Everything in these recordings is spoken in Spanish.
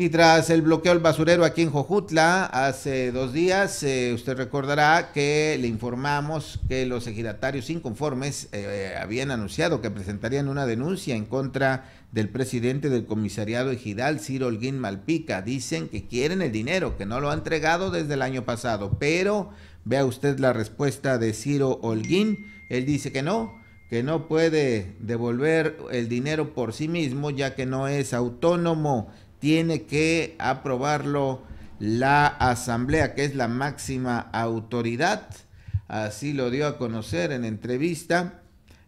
Y tras el bloqueo al basurero aquí en Jojutla, hace dos días, eh, usted recordará que le informamos que los ejidatarios inconformes eh, eh, habían anunciado que presentarían una denuncia en contra del presidente del comisariado ejidal, Ciro Holguín Malpica. Dicen que quieren el dinero, que no lo ha entregado desde el año pasado. Pero vea usted la respuesta de Ciro Holguín. Él dice que no, que no puede devolver el dinero por sí mismo, ya que no es autónomo tiene que aprobarlo la Asamblea, que es la máxima autoridad. Así lo dio a conocer en entrevista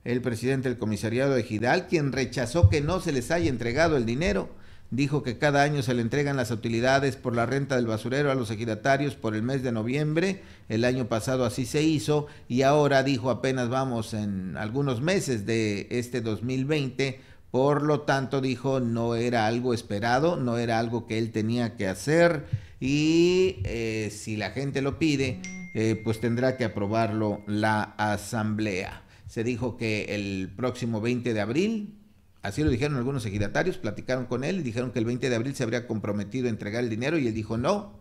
el presidente del comisariado de Gidal, quien rechazó que no se les haya entregado el dinero. Dijo que cada año se le entregan las utilidades por la renta del basurero a los ejidatarios por el mes de noviembre. El año pasado así se hizo y ahora dijo apenas vamos en algunos meses de este 2020 por lo tanto, dijo, no era algo esperado, no era algo que él tenía que hacer y eh, si la gente lo pide, eh, pues tendrá que aprobarlo la asamblea. Se dijo que el próximo 20 de abril, así lo dijeron algunos ejidatarios, platicaron con él y dijeron que el 20 de abril se habría comprometido a entregar el dinero y él dijo, no,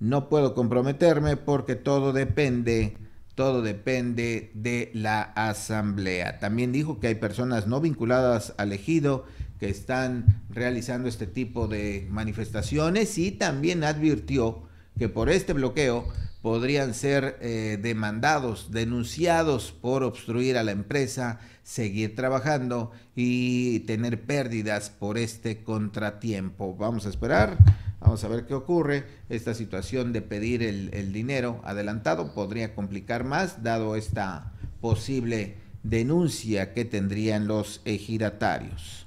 no puedo comprometerme porque todo depende todo depende de la asamblea. También dijo que hay personas no vinculadas al ejido que están realizando este tipo de manifestaciones y también advirtió que por este bloqueo podrían ser eh, demandados, denunciados por obstruir a la empresa, seguir trabajando y tener pérdidas por este contratiempo. Vamos a esperar Vamos a ver qué ocurre. Esta situación de pedir el, dinero adelantado podría complicar más, dado esta posible denuncia que tendrían los ejidatarios.